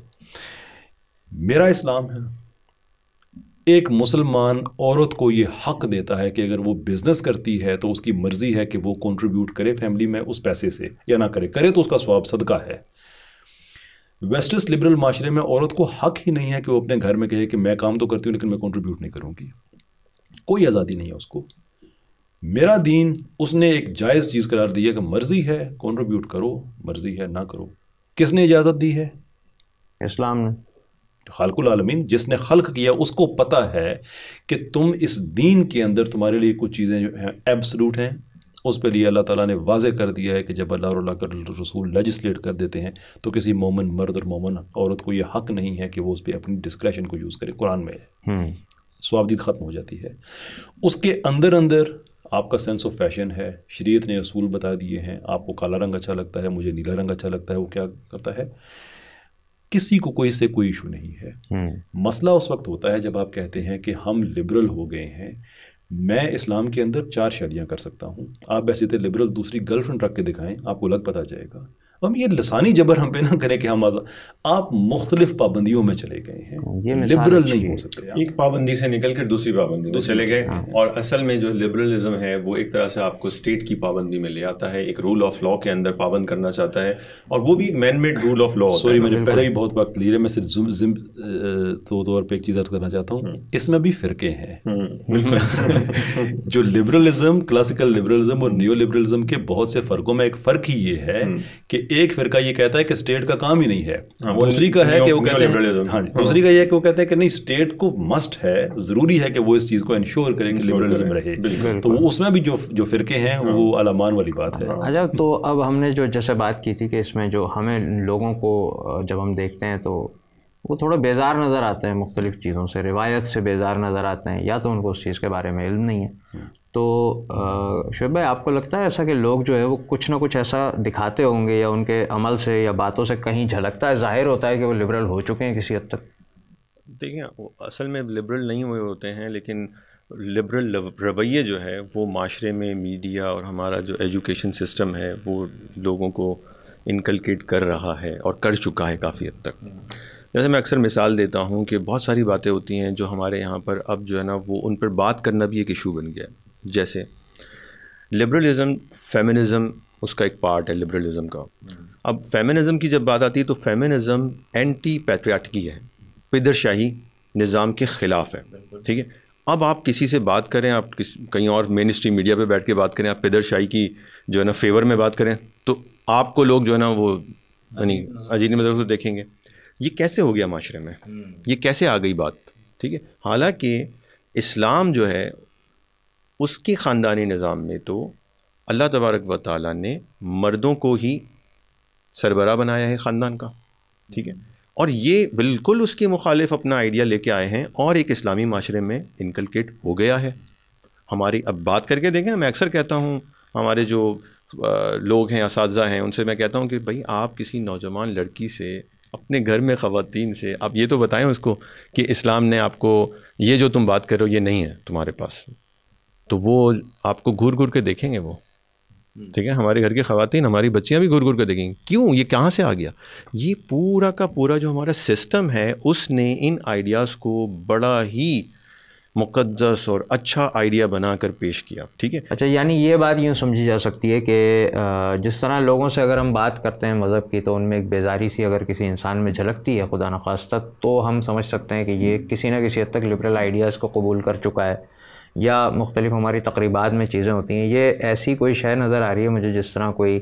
मेरा इस्लाम है एक मुसलमान औरत को ये हक देता है कि अगर वो बिज़नेस करती है तो उसकी मर्ज़ी है कि वो कंट्रीब्यूट करे फैमिली में उस पैसे से या ना करे करे तो उसका स्वाब सदका है वेस्टर्स लिबरल माशरे में औरत को हक ही नहीं है कि वो अपने घर में कहे कि मैं काम तो करती हूँ लेकिन मैं कंट्रीब्यूट नहीं करूँगी कोई आज़ादी नहीं है उसको मेरा दीन उसने एक जायज़ चीज़ करार दी है कि मर्ज़ी है कॉन्ट्रीब्यूट करो मर्ज़ी है ना करो किसने इजाज़त दी है इस्लाम ने तो खालकुल आलमीन जिसने खल्क किया उसको पता है कि तुम इस दीन के अंदर तुम्हारे लिए कुछ चीज़ें जो हैं एब्सलूट हैं उस पर लिए अल्लाह ताला ने वाजे कर दिया है कि जब अल्लाह और रसूल लजिस्लेट कर देते हैं तो किसी मोमन मर्द और मोमन औरत को यह हक नहीं है कि वो उस पर अपनी डिस्क्रेशन को यूज़ करे कुरान में हम्म। स्वाबदीद ख़त्म हो जाती है उसके अंदर अंदर आपका सेंस ऑफ फैशन है शरीयत ने असूल बता दिए हैं आपको काला रंग अच्छा लगता है मुझे नीला रंग अच्छा लगता है वो क्या करता है किसी को कोई से कोई इशू नहीं है हम्म। मसला उस वक्त होता है जब आप कहते हैं कि हम लिबरल हो गए हैं मैं इस्लाम के अंदर चार शादियाँ कर सकता हूँ आप वैसे थे लिबरल दूसरी गर्लफ्रेंड रख के दिखाएं आपको अलग पता जाएगा हम ये लसानी जबर हम पे ना करें कि हम आज़ा आप मुख्तलिफ पाबंदियों में चले गए हैं लिबरल नहीं हो सकते एक पाबंदी से निकल कर दूसरी पाबंदी में चले गए और असल में जो लिबरलिज्म है वो एक तरह से आपको स्टेट की पाबंदी में ले आता है एक रूल ऑफ लॉ के अंदर पाबंद करना चाहता है और वो भी एक man made rule of law sorry मैंने पहले भी बहुत वक्त लिया है मैं सिर्फ तो, तौर पर एक चीज़ अर्ज करना चाहता हूँ हम्म। इसमें भी फ़िरके हैं हम्म। जो लिबरलिज्म क्लासिकल लिबरलिज्म और न्यू लिबरलिज्म के बहुत से फ़र्कों में एक फ़र्क ही ये है हम्म। कि एक फिर का ये कहता है कि स्टेट का काम ही नहीं है हाँ, दूसरी का है कि वो कहते हैं हाँ, हाँ। दूसरी का ये है कि वो कहते हैं कि नहीं स्टेट को मस्ट है ज़रूरी है कि वो इस चीज़ को इंश्योर करे कि लिबरलिज्म रहे तो उसमें भी जो जो फिरके हैं वो अलामान वाली बात है अच्छा तो अब हमने जो जैसे बात की थी कि इसमें जो हमें लोगों को जब हम देखते हैं तो वो थोड़ा बेजार नज़र आते हैं मुख्तलिफ़ चीज़ों से रिवायत से बेजार नज़र आते हैं या तो उनको उस चीज़ के बारे में इल्म नहीं है तो शुभ भाई आपको लगता है ऐसा कि लोग जो है वो कुछ ना कुछ ऐसा दिखाते होंगे या उनके अमल से या बातों से कहीं झलकता है जाहिर होता है कि वो लिबरल हो चुके हैं किसी हद तक देखिए असल में लिबरल नहीं हुए होते हैं लेकिन लिबरल रवैये जो है वो माशरे में मीडिया और हमारा जो एजुकेशन सिस्टम है वो लोगों को इनकलकेट कर रहा है और कर चुका है काफ़ी हद तक जैसे मैं अक्सर मिसाल देता हूँ कि बहुत सारी बातें होती हैं जो हमारे यहाँ पर अब जो है ना वो उन पर बात करना भी एक इशू बन गया है जैसे लिबरलिज़म फेमिनिज़म उसका एक पार्ट है लिबरलिज़म का हम्म। अब फेमिनिज़म की जब बात आती है तो फेमिनिज़म एंटी पैट्रियाटिकी है पिदरशाही निज़ाम के ख़िलाफ़ है ठीक है अब आप किसी से बात करें आप किस कहीं और मेन स्ट्रीम मीडिया पे बैठ के बात करें आप पिदरशाही की जो है ना फेवर में बात करें तो आपको लोग जो है ना वो यानी हम्म। अजीत मदर से तो देखेंगे ये कैसे हो गया माशरे में हम्म। ये कैसे आ गई बात ठीक है हालांकि इस्लाम जो है उसके ख़ानदानी निज़ाम में तो अल्लाह तबारक व ताली ने मर्दों को ही सरबरा बनाया है ख़ानदान का ठीक है और ये बिल्कुल उसके मुखालिफ अपना आइडिया लेके आए हैं और एक इस्लामी माशरे में इनकलकेट हो गया है हमारी अब बात करके देखें मैं अक्सर कहता हूँ हमारे जो लोग हैं इस हैं उनसे मैं कहता हूँ कि भाई आप किसी नौजवान लड़की से अपने घर में ख़वान से आप ये तो बताएं उसको कि इस्लाम ने आपको ये जो तुम बात करो ये नहीं है तुम्हारे पास तो वो आपको घूर घूर के देखेंगे वो हम्म। ठीक है हमारे घर की खातन हमारी बच्चियाँ भी घूर घूर के देखेंगी क्यों ये कहाँ से आ गया ये पूरा का पूरा जो हमारा सिस्टम है उसने इन आइडियाज़ को बड़ा ही मुक़दस और अच्छा आइडिया बना कर पेश किया ठीक है अच्छा यानी ये बात यूँ समझी जा सकती है कि जिस तरह लोगों से अगर हम बात करते हैं मज़हब की तो उनमें एक बेजारी सी अगर किसी इंसान में झलकती है खुदा नखास्त तो हम समझ सकते हैं कि ये किसी ना किसी हद तक लिबरल आइडियाज़ को कबूल कर चुका है या मुख्तलिफ हमारी तकरीबात में चीज़ें होती हैं ये ऐसी कोई शय नज़र आ रही है मुझे जिस तरह कोई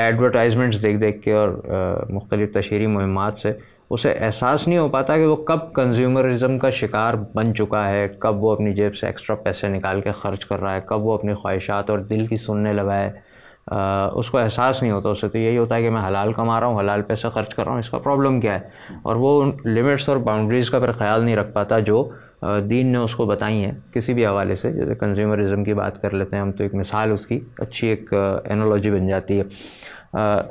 एडवर्टाइजमेंट्स देख देख के और मुख्तलिफ तशहरी मुहिम से उसे एहसास नहीं हो पाता कि वो कब कंज्यूमरिज्म का शिकार बन चुका है कब वो अपनी जेब से एक्स्ट्रा पैसे निकाल के ख़र्च कर रहा है कब वो अपनी ख्वाहिशात और दिल की सुनने लगा है आ, उसको एहसास नहीं होता उससे तो यही होता है कि मैं हलाल कमा रहा हूँ हलाल पैसा ख़र्च कर रहा हूँ इसका प्रॉब्लम क्या है और वो लिमिट्स और बाउंड्रीज़ का फिर ख्याल नहीं रख पाता जो दीन ने उसको बताई हैं किसी भी हवाले से जैसे कंज्यूमरिज़म की बात कर लेते हैं हम तो एक मिसाल उसकी अच्छी एक एनोलॉजी बन जाती है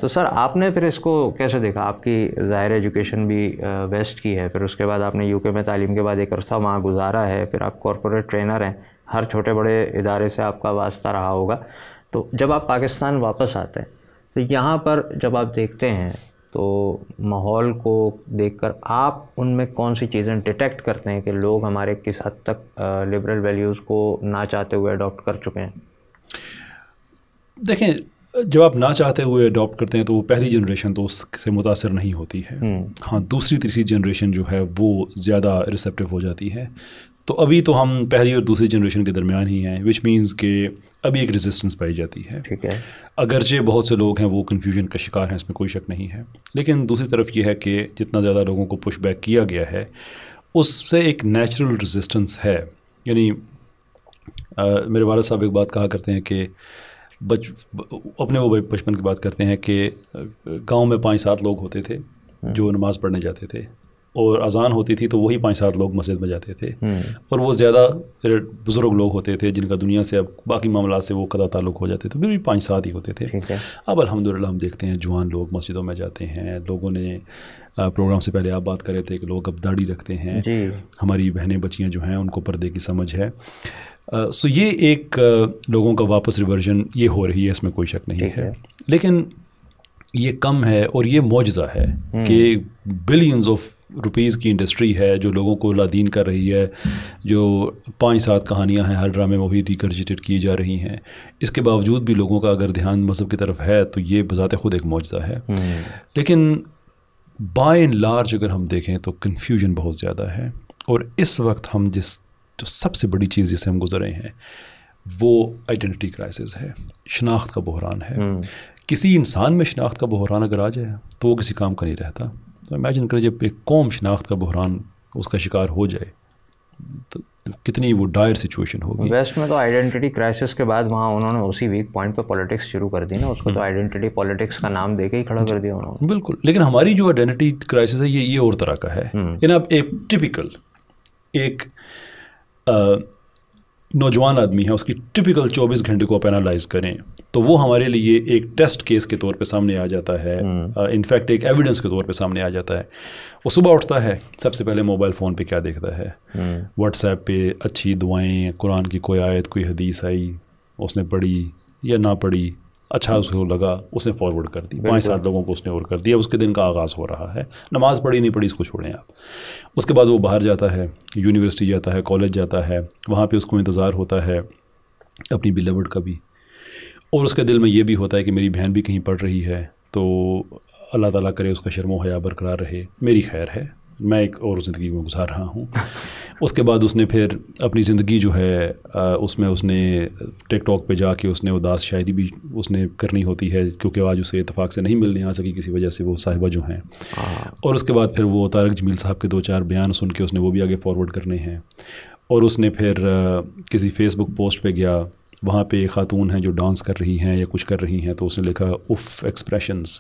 तो सर आपने फिर इसको कैसे देखा आपकी ज़ाहिर एजुकेशन भी वेस्ट की है फिर उसके बाद आपने यूके में तालीम के बाद एक अरसा वहाँ गुजारा है फिर आप कॉरपोरेट ट्रेनर हैं हर छोटे बड़े इदारे से आपका वास्ता रहा होगा तो जब आप पाकिस्तान वापस आते हैं तो यहाँ पर जब आप देखते हैं तो माहौल को देखकर आप उनमें कौन सी चीज़ें डिटेक्ट करते हैं कि लोग हमारे किस हद तक लिबरल वैल्यूज़ को ना चाहते हुए अडॉप्ट कर चुके हैं देखें जब आप ना चाहते हुए अडॉप्ट करते हैं तो वो पहली जनरेशन तो उससे मुतासर नहीं होती है हम्म। हाँ दूसरी तीसरी जनरेशन जो है वो ज़्यादा रिसेप्टिव हो जाती है तो अभी तो हम पहली और दूसरी जनरेशन के दरमियान ही हैं विच मीन्स के अभी एक रेजिस्टेंस पाई जाती है ठीक है अगरचे बहुत से लोग हैं वो कन्फ्यूजन का शिकार हैं इसमें कोई शक नहीं है लेकिन दूसरी तरफ ये है कि जितना ज़्यादा लोगों को पुश बैक किया गया है उससे एक नेचुरल रेजिस्टेंस है यानी मेरे वालद साहब एक बात कहा करते हैं कि बच अपने वो बचपन की बात करते हैं कि गांव में पाँच सात लोग होते थे हम्म। जो नमाज़ पढ़ने जाते थे और अजान होती थी तो वही पाँच सात लोग मस्जिद में जाते थे हम्म। और वो ज़्यादा बुज़ुर्ग लोग होते थे जिनका दुनिया से अब बाकी मामला से वो कदा ताल्लुक हो जाते थे फिर भी पाँच सात ही होते थे अब अलहमदिल्ला हम देखते हैं जवान लोग मस्जिदों में जाते हैं लोगों ने प्रोग्राम से पहले आप बात कर रहे थे कि लोग अब दाढ़ी रखते हैं हमारी बहनें बच्चियाँ जो हैं उनको पर्दे की समझ है सो ये एक लोगों का वापस रिवर्जन ये हो रही है इसमें कोई शक नहीं है।, है लेकिन ये कम है और ये मुआजा है हम्म। कि बिलियंस ऑफ रुपीज़ की इंडस्ट्री है जो लोगों को लादीन कर रही है जो पाँच सात कहानियां हैं हर ड्रामे में वही रिकर्जिटेड की जा रही हैं इसके बावजूद भी लोगों का अगर ध्यान मज़हब की तरफ है तो ये बज़ात ख़ुद एक मुआजा है हम्म। लेकिन बाय एंड लार्ज अगर हम देखें तो कन्फ्यूजन बहुत ज़्यादा है और इस वक्त हम जिस जो सबसे बड़ी चीज़ जिससे हम गुजरे हैं वो आइडेंटिटी क्राइसिस है शनाख्त का बहरान है हम्म। किसी इंसान में शनाख्त का बहरान अगर आ जाए तो वो किसी काम का नहीं रहता तो इमेजिन करें जब एक कौम शनाख्त का बहरान उसका शिकार हो जाए तो, कितनी वो डायर सिचुएशन होगी वेस्ट में तो आइडेंटिटी क्राइसिस के बाद वहाँ उन्होंने उसी वीक पॉइंट पे पॉलिटिक्स शुरू कर दी ना उसको तो आइडेंटिटी पॉलिटिक्स का नाम देके ही खड़ा कर दिया उन्होंने बिल्कुल लेकिन हमारी जो आइडेंटिटी क्राइसिस है ये ये और तरह का है हम्म। इन आप एक टिपिकल एक नौजवान आदमी है उसकी टिपिकल 24 घंटे को आप एनालाइज करें तो वो हमारे लिए एक टेस्ट केस के तौर पे सामने आ जाता है इनफैक्ट हम्म। uh, एक एविडेंस के तौर पे सामने आ जाता है वो सुबह उठता है सबसे पहले मोबाइल फ़ोन पे क्या देखता है व्हाट्सएप हम्म। पे अच्छी दुआएं कुरान की कोई आयत कोई हदीस आई उसने पढ़ी या ना पढ़ी अच्छा उसको लगा उसने फॉरवर्ड कर दी पाँच सात लोगों को उसने और कर दिया उसके दिन का आगाज़ हो रहा है नमाज़ पढ़ी नहीं पढ़ी इसको छोड़ें आप उसके बाद वो बाहर जाता है यूनिवर्सिटी जाता है कॉलेज जाता है वहाँ पर उसको इंतज़ार होता है अपनी बिलवड का भी और उसके दिल में ये भी होता है कि मेरी बहन भी कहीं पढ़ रही है तो अल्लाह ताला करे उसका शर्म हया बरकरार रहे मेरी खैर है मैं एक और ज़िंदगी में गुजार रहा हूँ उसके बाद उसने फिर अपनी ज़िंदगी जो है उसमें उसने टिकटॉक पे जाके उसने उदास शायरी भी उसने करनी होती है क्योंकि आज उसे इतफाक़ से नहीं मिलने आ सकी किसी वजह से वो साहिबा जो हैं हाँ। और उसके बाद फिर वो तारक जमील साहब के दो चार बयान सुन के उसने वो भी आगे फॉरवर्ड करने हैं और उसने फिर किसी फेसबुक पोस्ट पर गया वहाँ पर खातून हैं जो डांस कर रही हैं या कुछ कर रही हैं तो उसने लिखा उफ़ एक्सप्रेशंस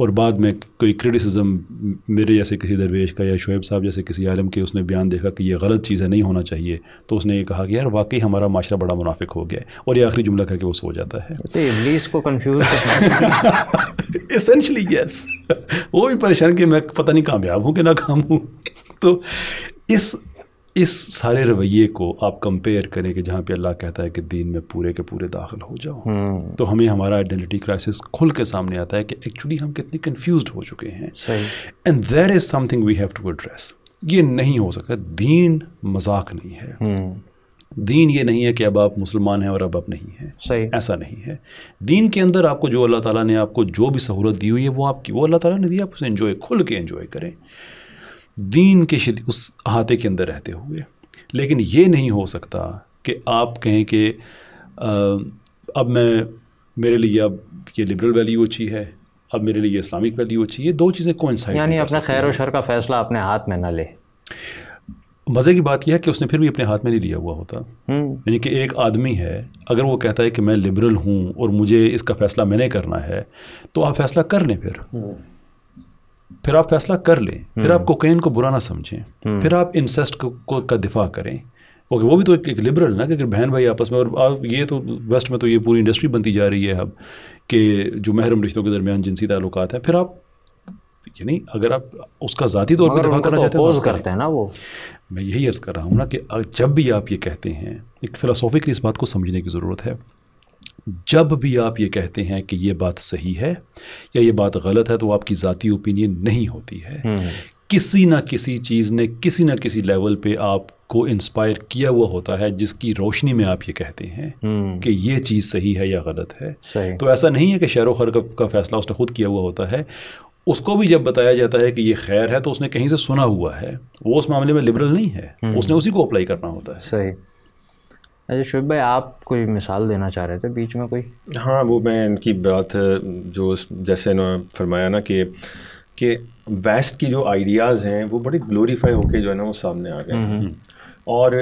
और बाद में कोई क्रिटिसिज्म मेरे जैसे किसी दरवेश का या शुएब साहब जैसे किसी आलम के उसने बयान देखा कि ये गलत चीज़ है नहीं होना चाहिए तो उसने ये कहा कि यार वाकई हमारा माशरा बड़ा मुनाफिक हो गया है और ये आखिरी जुमला कह के वो सो जाता है तो को इसेंशली यस वो भी परेशान कि मैं पता नहीं कामयाब हूँ कि नाकाम हूँ तो इस इस सारे रवैये को आप कंपेयर करें कि जहाँ पे अल्लाह कहता है कि दीन में पूरे के पूरे दाखिल हो जाओ हम्म। तो हमें हमारा आइडेंटिटी क्राइसिस खुल के सामने आता है कि एक्चुअली हम कितने कन्फ्यूज हो चुके हैं and there is something we have to address ये नहीं हो सकता दीन मजाक नहीं है हम्म। दीन ये नहीं है कि अब आप मुसलमान हैं और अब आप नहीं हैं ऐसा नहीं है दीन के अंदर आपको जो अल्लाह ताला ने आपको जो भी सहूलत दी हुई है वो आपकी वो अल्लाह ताला ने दी आप उसे इन्जॉय खुल के इन्जॉय करें दीन के उस अहाते के अंदर रहते हुए लेकिन ये नहीं हो सकता कि आप कहें कि अब मैं मेरे लिए अब ये लिबरल वैल्यू अच्छी है अब मेरे लिए इस्लामिक वैल्यू अच्छी है ये दो चीज़ें कौन सा यानी अपना खैर शर का फ़ैसला अपने हाथ में ना ले मज़े की बात यह है कि उसने फिर भी अपने हाथ में नहीं लिया हुआ होता हम्म। यानी कि एक आदमी है अगर वो कहता है कि मैं लिबरल हूँ और मुझे इसका फ़ैसला मैंने करना है तो आप फ़ैसला कर लें फिर हम्म। फिर आप फैसला कर लें फिर हम्म। आप कोकेन को बुरा ना समझें हम्म। फिर आप इंसेस्ट को, को का दिफा करें ओके वो भी तो एक, एक लिबरल ना कि बहन भाई आपस में और आप ये तो वेस्ट में तो ये पूरी इंडस्ट्री बनती जा रही है अब कि जो महरम रिश्तों के दरमियान जिनसी ताल्लुक हैं फिर आप यानी अगर आप उसका ज़ाती तौर पर करना तो चाहते हैं तो करते हैं ना वो मैं यही अर्ज़ कर रहा हूँ ना कि जब भी आप ये कहते हैं एक फ़िलासॉफिकली इस बात को समझने की ज़रूरत है जब भी आप ये कहते हैं कि ये बात सही है या ये बात गलत है तो आपकी ज़ाती ओपिनियन नहीं होती है हम्म। किसी ना किसी चीज़ ने किसी ना किसी लेवल पे आपको इंस्पायर किया हुआ होता है जिसकी रोशनी में आप ये कहते हैं हम्म। कि ये चीज़ सही है या गलत है तो ऐसा नहीं है कि शेर खर का फैसला उसने खुद किया हुआ होता है उसको भी जब बताया जाता है कि ये खैर है तो उसने कहीं से सुना हुआ है वो उस मामले में लिबरल नहीं है हम्म। उसने उसी को अप्लाई करना होता है सही अच्छा शुभ भाई आप कोई मिसाल देना चाह रहे थे बीच में कोई हाँ वो मैं इनकी बात जो जैसे इन्होंने फरमाया ना कि कि वेस्ट की जो आइडियाज़ हैं वो बड़े ग्लोरीफाई होके जो है ना वो सामने आ गए हम्म, हम्म। और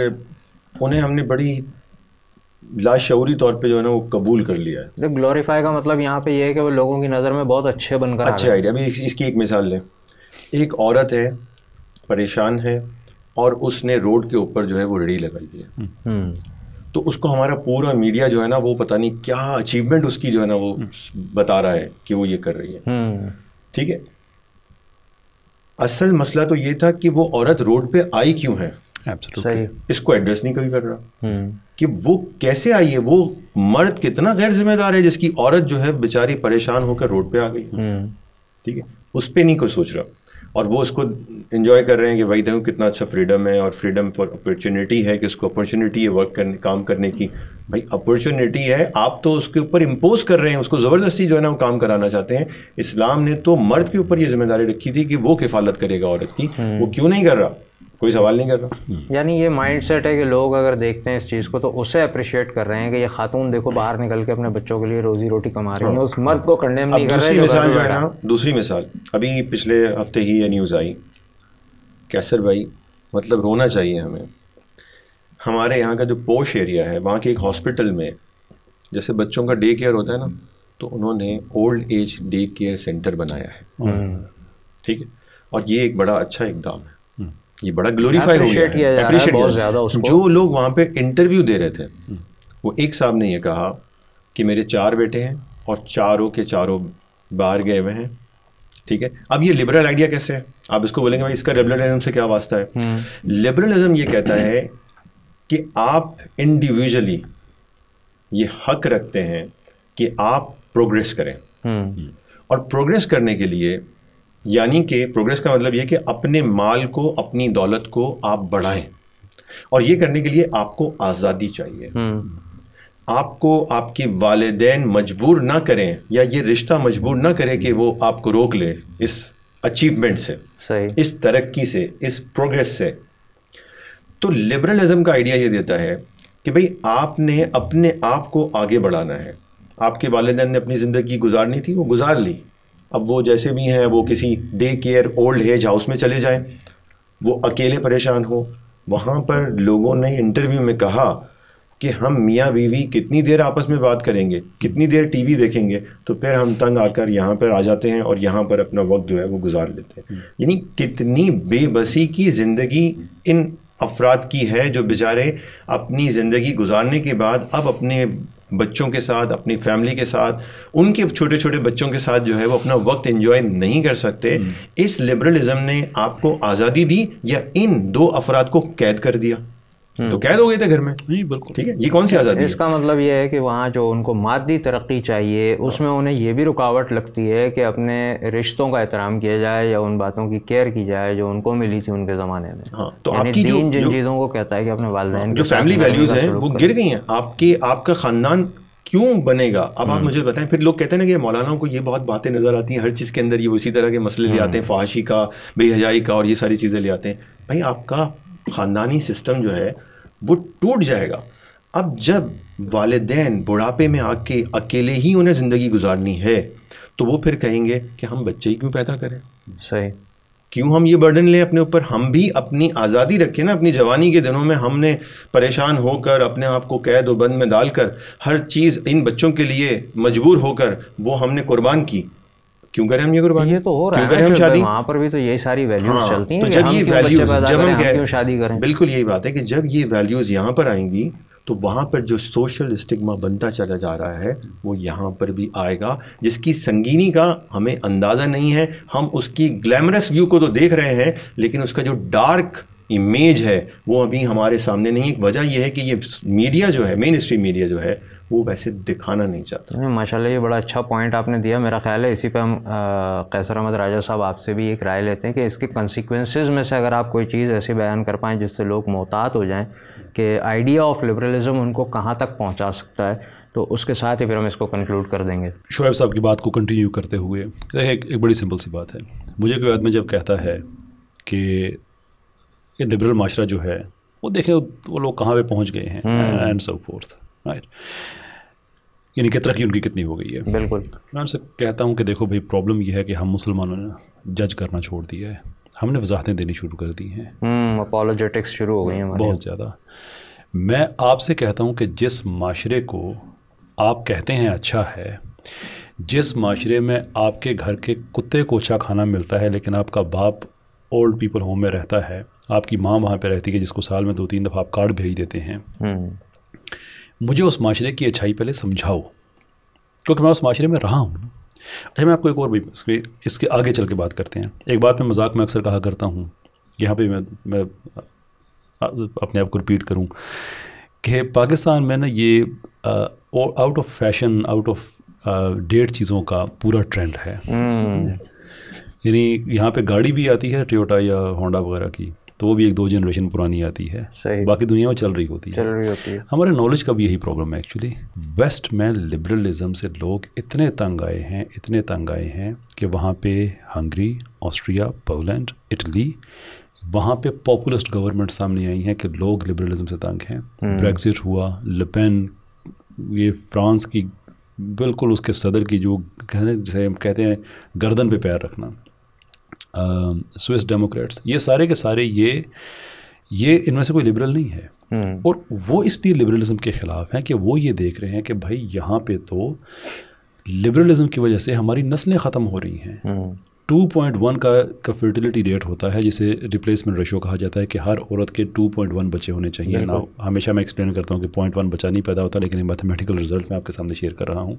उन्हें हमने बड़ी लाशौरी तौर पे जो है ना वो कबूल कर लिया है तो ग्लोरीफाई का मतलब यहाँ पे ये है कि वो लोगों की नज़र में बहुत अच्छे बनकर अच्छे आइडिया अभी इसकी एक मिसाल लें एक औरत है परेशान है और उसने रोड के ऊपर जो है वो रेडी लगा है हम्म। तो उसको हमारा पूरा मीडिया जो है ना वो पता नहीं क्या अचीवमेंट उसकी जो है ना वो हम्म। बता रहा है कि वो ये कर रही है हम्म। ठीक है असल मसला तो ये था कि वो औरत रोड पे आई क्यों है इसको एड्रेस नहीं कभी कर रहा हम्म। कि वो कैसे आई है वो मर्द कितना गैर जिम्मेदार है जिसकी औरत जो है बेचारी परेशान होकर रोड पे आ गई ठीक है उस पर नहीं कोई सोच रहा और वो उसको इन्जॉय कर रहे हैं कि भाई देखो कितना अच्छा फ्रीडम है और फ्रीडम फॉर अपॉर्चुनिटी है कि उसको अपॉर्चुनिटी है वर्क करने काम करने की भाई अपॉर्चुनिटी है आप तो उसके ऊपर इम्पोज कर रहे हैं उसको ज़बरदस्ती जो है ना वो काम कराना चाहते हैं इस्लाम ने तो मर्द के ऊपर ये जिम्मेदारी रखी थी कि वो किफालत करेगा औरत की वो हम्म। क्यों नहीं कर रहा कोई सवाल नहीं कर रहा हम्म। यानी ये माइंड सेट है कि लोग अगर देखते हैं इस चीज़ को तो उसे अप्रिशिएट कर रहे हैं कि ये खातून देखो बाहर निकल के अपने बच्चों के लिए रोजी रोटी कमा रही है हाँ। उस मर्द को कंडेम नहीं कर रहे मिसाल दूसरी मिसाल अभी पिछले हफ्ते ही ये न्यूज़ आई कैसर भाई मतलब रोना चाहिए हमें हमारे यहाँ का जो पोश एरिया है वहाँ के एक हॉस्पिटल में जैसे बच्चों का डे केयर होता है ना तो उन्होंने old age day care centre बनाया है हम्म। ठीक है और ये एक बड़ा अच्छा इकदाम है ये बड़ा ग्लोरीफाई हो गया अप्रिशिएट जो लोग वहाँ पे इंटरव्यू दे रहे थे वो एक साहब ने ये कहा कि मेरे चार बेटे हैं और चारों के चारों बाहर गए हुए हैं ठीक है अब ये लिबरल आइडिया कैसे है आप इसको बोलेंगे भाई इसका लिबरलिज्म से क्या वास्ता है लिबरलिज्म हम्म। ये कहता है कि आप इंडिविजुअली ये हक रखते हैं कि आप प्रोग्रेस करें हम्म। और प्रोग्रेस करने के लिए यानी कि प्रोग्रेस का मतलब यह कि अपने माल को अपनी दौलत को आप बढ़ाएं और ये करने के लिए आपको आज़ादी चाहिए हम्म। आपको आपकी वालदेन मजबूर ना करें या ये रिश्ता मजबूर ना करें कि वो आपको रोक ले इस अचीवमेंट से सही। इस तरक्की से इस प्रोग्रेस से तो लिबरलिज्म का आइडिया ये देता है कि भाई आपने अपने आप को आगे बढ़ाना है आपके वालदेन ने अपनी ज़िंदगी गुजारनी थी वो गुजार ली अब वो जैसे भी हैं वो किसी day care old age house में चले जाएं वो अकेले परेशान हो वहाँ पर लोगों ने इंटरव्यू में कहा कि हम मियाँ बीवी कितनी देर आपस में बात करेंगे कितनी देर टीवी देखेंगे तो फिर हम तंग आकर यहाँ पर आ जाते हैं और यहाँ पर अपना वक्त जो है वो गुजार लेते हैं हम्म। यानी कितनी बेबसी की ज़िंदगी इन अफराद की है जो बेचारे अपनी ज़िंदगी गुजारने के बाद अब अपने बच्चों के साथ अपनी फैमिली के साथ उनके छोटे छोटे बच्चों के साथ जो है वो अपना वक्त इन्जॉय नहीं कर सकते हम्म। इस लिबरलिज्म ने आपको आज़ादी दी या इन दो अफराद को कैद कर दिया हम्म। तो कैद हो गए थे घर में नहीं बिल्कुल ठीक है ये कौन सी आज़ादी इसका मतलब ये है कि वहाँ जो उनको मादी तरक्की चाहिए उसमें उन्हें ये भी रुकावट लगती है कि अपने रिश्तों का एहतराम किया जाए या उन बातों की केयर की जाए जो उनको मिली थी उनके ज़माने में हाँ तो आपकी दीन जिन चीज़ों को कहता है कि अपने वाले हाँ, जो फैमिली वैल्यूज़ हैं वो गिर गई हैं आपके आपका ख़ानदान क्यों बनेगा अब आप हम्म। मुझे बताएं फिर लोग कहते हैं ना कि मौलाना को ये बहुत बातें नज़र आती हैं हर चीज़ के अंदर ये उसी तरह के मसले ले आते हैं हम्म। फाशी का बेहजाई का और ये सारी चीज़ें ले आते हैं भाई आपका ख़ानदानी सिस्टम जो है वो टूट जाएगा अब जब वालदेन बुढ़ापे में आके अकेले ही उन्हें ज़िंदगी गुजारनी है तो वो फिर कहेंगे कि हम बच्चे ही क्यों पैदा करें सही क्यों हम ये बर्डन लें अपने ऊपर हम भी अपनी आज़ादी रखें ना अपनी जवानी के दिनों में हमने परेशान होकर अपने आप को कैद व बंद में डालकर हर चीज़ इन बच्चों के लिए मजबूर होकर वो हमने कुर्बान की क्यों करें हम ये कुर्बानी ये तो हो रहा है हम शादी वहाँ पर भी तो यही सारी वैल्यूज हाँ, चलती तो हैं तो जब ये वैल्यूज जब हम क्यों शादी करें बिल्कुल यही बात है कि जब ये वैल्यूज यहाँ पर आएंगी तो वहाँ पर जो सोशल स्टिग्मा बनता चला जा रहा है वो यहाँ पर भी आएगा जिसकी संगीनी का हमें अंदाज़ा नहीं है हम उसकी ग्लैमरस व्यू को तो देख रहे हैं लेकिन उसका जो डार्क इमेज है वो अभी हमारे सामने नहीं है वजह यह है कि ये मीडिया जो है मेन स्ट्रीम मीडिया जो है वो वैसे दिखाना नहीं चाहता माशाल्लाह ये बड़ा अच्छा पॉइंट आपने दिया मेरा ख्याल है इसी पे हम कैसर अहमद राजा साहब आपसे भी एक राय लेते हैं कि इसके कंसिक्वेंसेस में से अगर आप कोई चीज़ ऐसी बयान कर पाएँ जिससे लोग मोहतात हो जाएँ कि आइडिया ऑफ लिबरलिज़म उनको कहाँ तक पहुँचा सकता है तो उसके साथ ही फिर हम इसको कंक्लूड कर देंगे शोएब साहब की बात को कंटिन्यू करते हुए एक, एक बड़ी सिंपल सी बात है मुझे कोई आदमी जब कहता है कि ये लिबरल माशरा जो है वो देखें वो लोग कहाँ पे पहुँच गए हैं एंड सो फोर्थ राइट यानी कि तरक्की उनकी कितनी हो गई है बिल्कुल मैं उनसे कहता हूँ कि देखो भाई प्रॉब्लम यह है कि हम मुसलमानों ने जज करना छोड़ दिया है हमने वजाहतें देनी शुरू कर दी हैं अपोलोजेटिक्स हम्म, शुरू हो गई हैं बहुत ज़्यादा मैं आपसे कहता हूँ कि जिस माशरे को आप कहते हैं अच्छा है जिस माशरे में आपके घर के कुत्ते को अच्छा खाना मिलता है लेकिन आपका बाप ओल्ड पीपल होम में रहता है आपकी माँ वहाँ पर रहती है जिसको साल में दो तीन दफ़ा आप कार्ड भेज देते हैं हम्म। मुझे उस माशरे की अच्छाई पहले समझाओ क्योंकि मैं उस माशरे में रहा हूँ अच्छा मैं आपको एक और भी इसके इसके आगे चल के बात करते हैं एक बात मैं मजाक में अक्सर कहा करता हूँ यहाँ पे मैं मैं अपने आप को रिपीट करूँ कि पाकिस्तान में ना ये out of fashion out of date चीज़ों का पूरा ट्रेंड है हम्म। यानी यहाँ पे गाड़ी भी आती है टोयोटा या होंडा वगैरह की तो वो भी एक दो जनरेशन पुरानी आती है सही बाकी दुनिया में चल रही होती है चल रही होती है हमारे नॉलेज का भी यही प्रॉब्लम है एक्चुअली वेस्ट में लिबरलिज्म से लोग इतने तंग आए हैं इतने तंग आए हैं कि वहाँ पे हंगरी ऑस्ट्रिया पोलैंड इटली वहाँ पे पॉपुलिस्ट गवर्नमेंट सामने आई हैं कि लोग लिबरलिज्म से तंग हैं ब्रेग्जिट हम्म। हुआ लपेन ये फ्रांस की बिल्कुल उसके सदर की जो कहने जैसे हम कहते हैं गर्दन पे पैर रखना स्विस um, डेमोक्रेट्स ये सारे के सारे ये ये इनमें से कोई लिबरल नहीं है हम्म। और वो इसलिए लिबरलिज्म के ख़िलाफ़ हैं कि वो ये देख रहे हैं कि भाई यहाँ पे तो लिबरलिज्म की वजह से हमारी नस्लें ख़त्म हो रही हैं हम्म। 2.1 का का फर्टिलिटी रेट होता है जिसे रिप्लेसमेंट रेशो कहा जाता है कि हर औरत के 2.1 बच्चे होने चाहिए ना हमेशा मैं एक्सप्लेन करता हूँ कि पॉइंट वन बच्चा नहीं पैदा होता लेकिन मैथमेटिकल रिजल्ट मैं आपके सामने शेयर कर रहा हूँ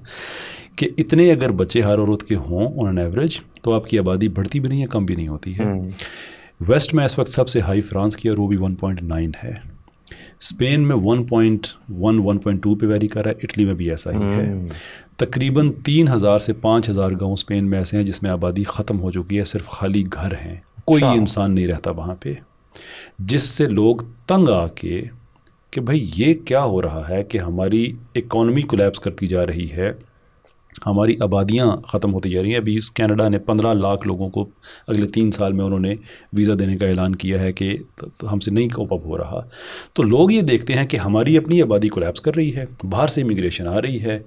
कि इतने अगर बच्चे हर औरत के हों ऑन एन एवरेज तो आपकी आबादी बढ़ती भी नहीं है कम भी नहीं होती है वेस्ट हम्म। में इस वक्त सबसे हाई फ्रांस की और वो भी वन है स्पेन में 1.1 1.2 पे वेरी कर रहा है इटली में भी ऐसा ही है हम्म। तकरीबन तीन हज़ार से पाँच हज़ार गाँव स्पेन में ऐसे हैं जिसमें आबादी ख़त्म हो चुकी है सिर्फ खाली घर हैं कोई इंसान नहीं रहता वहाँ पे जिससे लोग तंग आके कि भाई ये क्या हो रहा है कि हमारी इकॉनमी कोलेप्स करती जा रही है हमारी आबादियाँ ख़त्म होती जा रही हैं अभी इस कैनेडा ने पंद्रह लाख लोगों को अगले तीन साल में उन्होंने वीज़ा देने का ऐलान किया है कि हमसे नहीं कोपअप अप हो रहा तो लोग ये देखते हैं कि हमारी अपनी आबादी कोलेप्स कर रही है बाहर से इमिग्रेशन आ रही है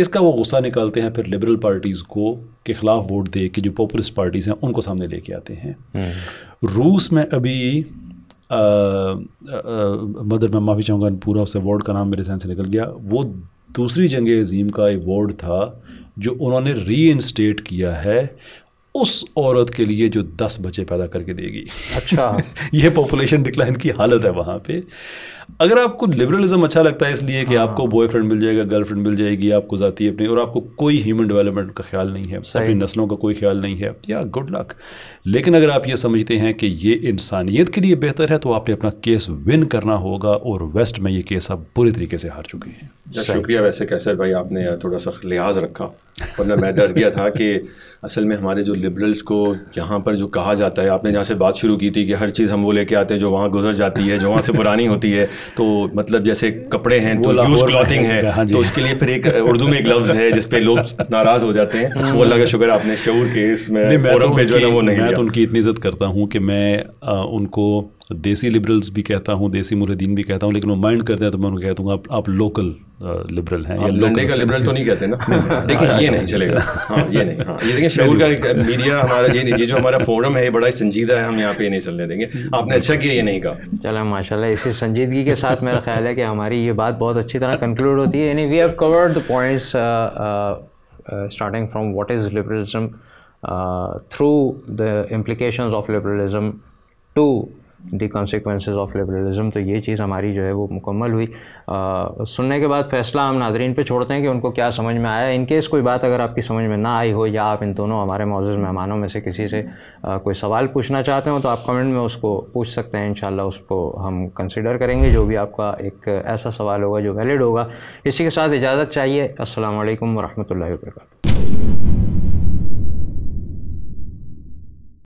इसका वो गुस्सा निकालते हैं फिर लिबरल पार्टीज़ को के ख़िलाफ़ वोट दे के जो पॉपुलिस्ट पार्टीज़ हैं उनको सामने लेके आते हैं हम्म। रूस में अभी मदर मैं माफ़ी चाहूँगा पूरा उस अवार्ड का नाम मेरे सहन से निकल गया वो दूसरी जंग अजीम का अवार्ड था जो उन्होंने री इंस्टेट किया है उस औरत के लिए जो दस बच्चे पैदा करके देगी अच्छा ये पॉपुलेशन डिक्लाइन की हालत है वहाँ पे अगर आपको लिबरलिज्म अच्छा लगता है इसलिए कि हाँ। आपको बॉयफ्रेंड मिल जाएगा गर्लफ्रेंड मिल जाएगी आपको जाती है अपनी और आपको कोई ह्यूमन डेवलपमेंट का ख्याल नहीं है अपनी नस्लों का कोई ख्याल नहीं है या गुड लक लेकिन अगर आप ये समझते हैं कि ये इंसानियत के लिए बेहतर है तो आपने अपना केस विन करना होगा और वेस्ट में ये केस आप बुरे तरीके से हार चुके हैं अच्छा, शुक्रिया वैसे कैसे भाई आपने थोड़ा सा लिहाज रखा वरना मैं डर गया था कि असल में हमारे जो लिबरल्स को यहाँ पर जो कहा जाता है आपने जहाँ से बात शुरू की थी कि हर चीज़ हम वो लेके आते हैं जो वहाँ गुजर जाती है जो वहाँ से पुरानी होती है तो मतलब जैसे कपड़े हैं तो यूज क्लॉथिंग है हाँ तो उसके लिए फिर एक उर्दू में एक लफ्ज़ है जिसपे लोग नाराज़ हो जाते हैं हम्म। वो अल्लाह का शुक्र आपने शूर के इसमें तो जो है वो नहीं मैं तो उनकी इतनी इज्जत करता हूँ कि मैं उनको देसी लिबरल्स भी कहता हूँ देसी मुरदीन भी कहता हूँ लेकिन वो माइंड करते हैं तो मैं उनको कहता हूँ आप आप लोकल लिबरल uh, हैं या लोकल का लिबरल तो नहीं कहते ना देखिए ये नहीं चलेगा हाँ, हाँ, ये नहीं ये देखिए शहर का मीडिया हमारा ये ये जो हमारा फोरम है ये बड़ा संजीदा है हम यहाँ पे नहीं चलने देंगे आपने अच्छा किया ये नहीं कहा चलो माशाल्लाह इसी संजीदगी के साथ मेरा ख्याल है कि हमारी ये बात बहुत अच्छी तरह कंक्लूड होती है यानी we have covered the points starting from what is liberalism through the implication of liberalism to the consequences of liberalism तो ये चीज़ हमारी जो है वो मुकम्मल हुई आ, सुनने के बाद फैसला हम नाजरीन पे छोड़ते हैं कि उनको क्या समझ में आया इनकेस कोई बात अगर आपकी समझ में ना आई हो या आप इन दोनों हमारे मौजूद मेहमानों में से किसी से आ, कोई सवाल पूछना चाहते हो तो आप कमेंट में उसको पूछ सकते हैं इन उसको हम कंसिडर करेंगे जो भी आपका एक ऐसा सवाल होगा जो वैलिड होगा इसी के साथ इजाज़त चाहिए असल वरहमल वर्का